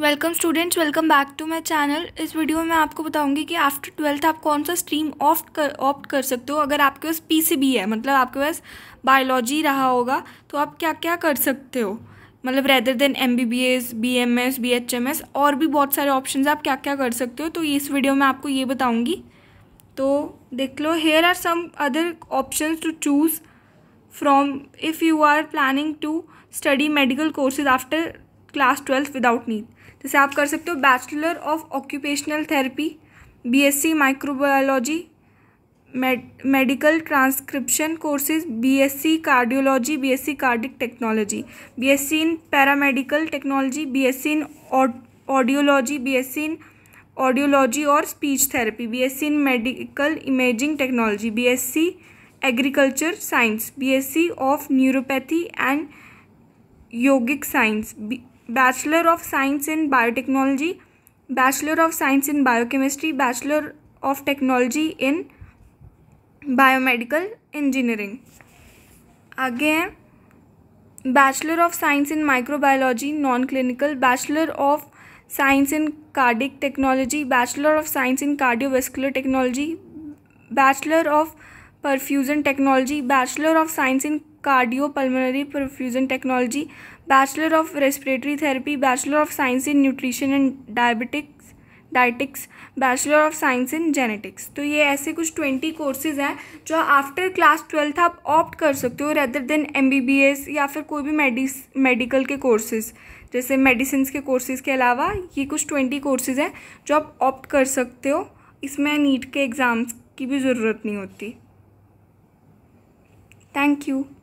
welcome students welcome back to my channel इस video में मैं आपको बताऊंगी कि आफ्टर ट्वेल्थ आप कौन सा स्ट्रीम ऑफ कर ऑप्ट कर सकते हो अगर आपके पास पीसीबी है मतलब आपके पास बायोलॉजी रहा होगा तो आप क्या क्या कर सकते हो मतलब rather than M B B S B M S B H M S और भी बहुत सारे ऑप्शन आप क्या क्या कर सकते हो तो इस वीडियो में आपको ये बताऊँगी तो देख लो here are some other option to choose from if you are planning to study medical courses after class twelfth without need जैसे आप कर सकते हो bachelor of occupational therapy BSc microbiology medical transcription courses BSc cardiology BSc cardiac technology BSc in paramedical technology BSc in audiology BSc in audiology और speech therapy BSc in medical imaging technology BSc agriculture science BSc of neuropathy and yogic science bachelor of science in biotechnology bachelor of science in biochemistry bachelor of technology in biomedical engineering आगे हैं bachelor of science in microbiology non clinical bachelor of science in cardiac technology bachelor of science in cardiovascular technology bachelor of perfusion technology bachelor of science in pulmonary perfusion technology bachelor of respiratory therapy bachelor of science in nutrition and diabetics dietetics bachelor of science in genetics तो ये ऐसे कुछ twenty courses हैं जो after class twelfth आप opt कर सकते हो rather than M B B S या फिर कोई भी मेडिस मेडिकल के कोर्सेज जैसे मेडिसिन के कोर्सेज के अलावा ये कुछ ट्वेंटी कोर्सेज हैं जो आप ऑप्ट कर सकते हो इसमें नीट के एग्ज़ाम्स की भी ज़रूरत नहीं होती थैंक यू